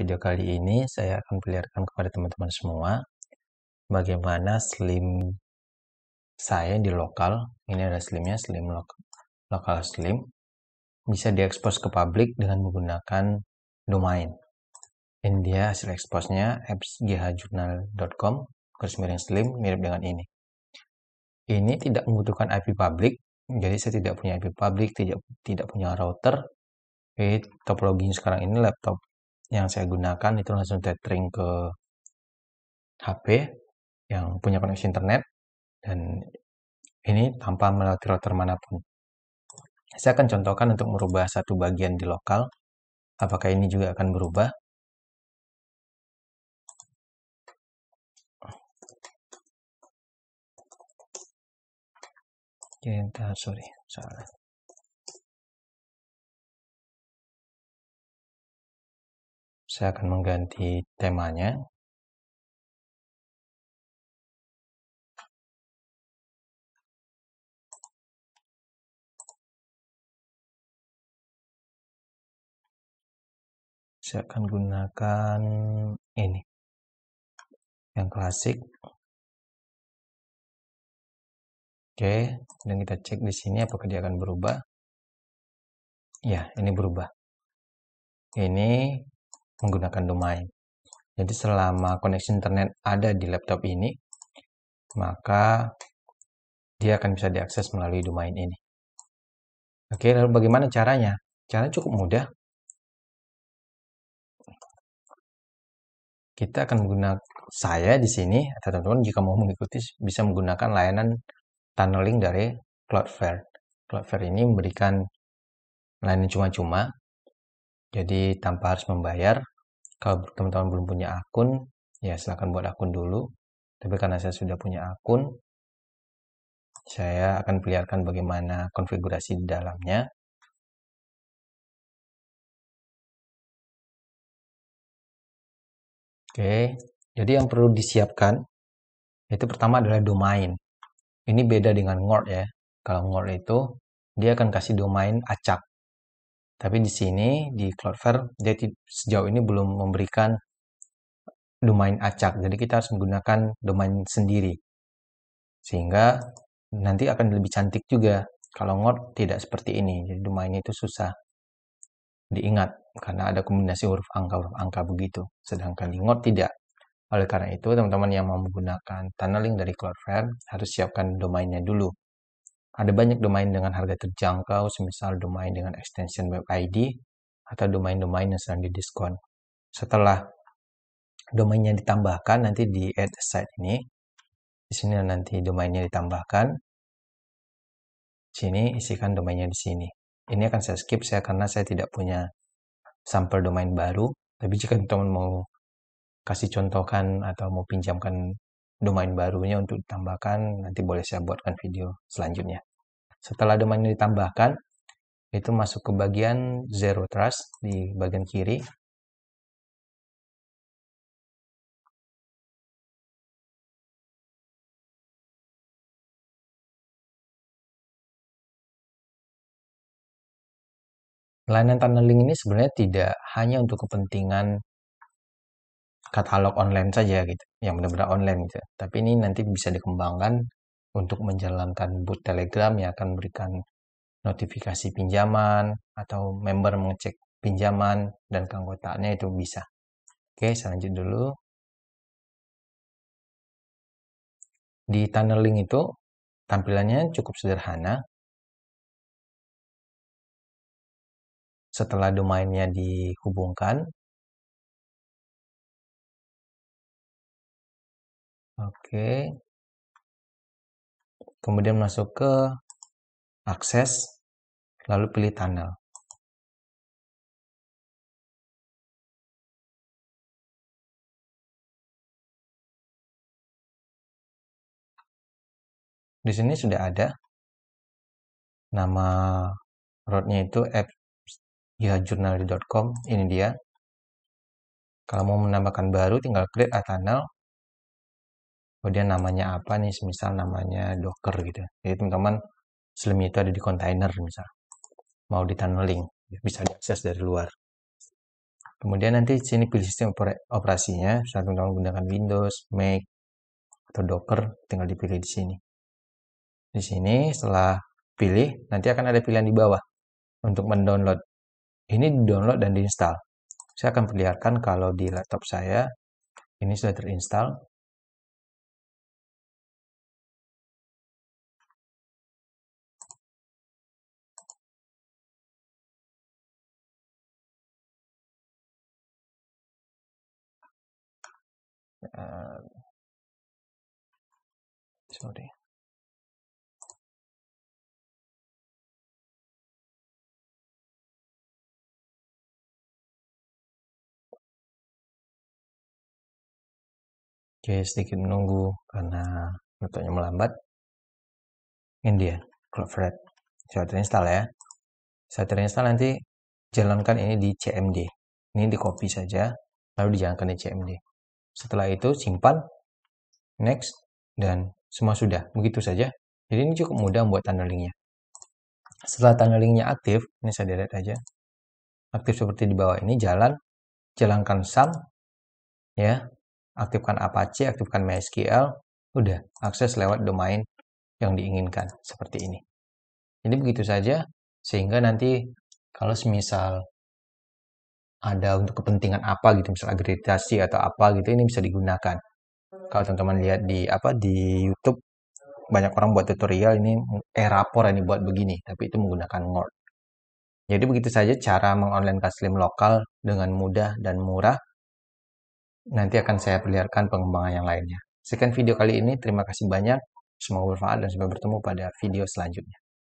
video kali ini saya akan perlihatkan kepada teman-teman semua bagaimana slim saya di lokal. Ini ada slimnya, slim lokal, lokal slim. Bisa diekspos ke publik dengan menggunakan domain. Ini dia hasil eksposnya appsghjournal.com garis miring slim mirip dengan ini. Ini tidak membutuhkan IP public, jadi saya tidak punya IP public, tidak tidak punya router, Oke, topologinya sekarang ini laptop yang saya gunakan itu langsung tethering ke HP yang punya koneksi internet dan ini tanpa melalui router manapun. Saya akan contohkan untuk merubah satu bagian di lokal. Apakah ini juga akan berubah? Oke, entah, sorry, salah. Saya akan mengganti temanya. Saya akan gunakan ini. Yang klasik. Oke, dan kita cek di sini apakah dia akan berubah. Ya, ini berubah. Ini menggunakan domain. Jadi selama koneksi internet ada di laptop ini, maka dia akan bisa diakses melalui domain ini. Oke, lalu bagaimana caranya? Caranya cukup mudah. Kita akan menggunakan saya di sini, Atau teman-teman jika mau mengikuti bisa menggunakan layanan tunneling dari Cloudflare. Cloudflare ini memberikan layanan cuma-cuma, jadi tanpa harus membayar, kalau teman-teman belum punya akun, ya silahkan buat akun dulu. Tapi karena saya sudah punya akun, saya akan perlihatkan bagaimana konfigurasi di dalamnya. Oke, jadi yang perlu disiapkan itu pertama adalah domain. Ini beda dengan Ngord ya. Kalau Ngord itu dia akan kasih domain acak. Tapi di sini di Cloudflare dia sejauh ini belum memberikan domain acak. Jadi kita harus menggunakan domain sendiri. Sehingga nanti akan lebih cantik juga kalau ngot tidak seperti ini. Jadi domainnya itu susah diingat karena ada kombinasi huruf angka huruf angka begitu. Sedangkan di ngot tidak. Oleh karena itu, teman-teman yang mau menggunakan tunneling dari Cloudflare harus siapkan domainnya dulu. Ada banyak domain dengan harga terjangkau, semisal domain dengan extension web ID atau domain-domain yang sedang didiskon. Setelah domainnya ditambahkan nanti di add site ini, di sini nanti domainnya ditambahkan. Di sini isikan domainnya di sini. Ini akan saya skip saya karena saya tidak punya sampel domain baru. Tapi jika teman mau kasih contohkan atau mau pinjamkan domain barunya untuk ditambahkan, nanti boleh saya buatkan video selanjutnya. Setelah domain ini ditambahkan, itu masuk ke bagian zero trust di bagian kiri. Layanan tunneling ini sebenarnya tidak hanya untuk kepentingan katalog online saja gitu, yang benar-benar online gitu. Ya. Tapi ini nanti bisa dikembangkan untuk menjalankan boot Telegram yang akan memberikan notifikasi pinjaman atau member mengecek pinjaman dan keanggotaannya itu bisa. Oke, saya dulu. Di tunneling itu tampilannya cukup sederhana. Setelah domainnya dihubungkan, Oke, kemudian masuk ke akses, lalu pilih tunnel. Di sini sudah ada nama roadnya itu appyajurnal.com ini dia kalau mau menambahkan baru tinggal create a tunnel kemudian oh, namanya apa nih semisal namanya docker gitu jadi teman-teman Selenium itu ada di container misal mau di tunneling bisa diakses dari luar kemudian nanti sini pilih sistem operasinya saat teman-teman gunakan Windows Mac atau Docker tinggal dipilih di sini di sini setelah pilih nanti akan ada pilihan di bawah untuk mendownload ini di download dan diinstal saya akan perlihatkan kalau di laptop saya ini sudah terinstall Um, sorry. Oke, sedikit menunggu karena laptopnya melambat. Ini dia, Cloudflare. Saya terinstall ya. Saya terinstall nanti jalankan ini di CMD. Ini di copy saja, lalu dijalankan di CMD. Setelah itu simpan, next, dan semua sudah. Begitu saja. Jadi ini cukup mudah membuat tanda linknya. Setelah tanda linknya aktif, ini saya delete aja. Aktif seperti di bawah ini, jalan, jalankan SAM, ya, aktifkan Apache, aktifkan MySQL, udah akses lewat domain yang diinginkan seperti ini. Jadi begitu saja, sehingga nanti kalau semisal ada untuk kepentingan apa gitu misalnya akreditasi atau apa gitu ini bisa digunakan kalau teman-teman lihat di apa di YouTube banyak orang buat tutorial ini eh rapor ini buat begini tapi itu menggunakan Word jadi begitu saja cara mengonline kaslim lokal dengan mudah dan murah nanti akan saya perlihatkan pengembangan yang lainnya sekian video kali ini terima kasih banyak semoga bermanfaat dan sampai bertemu pada video selanjutnya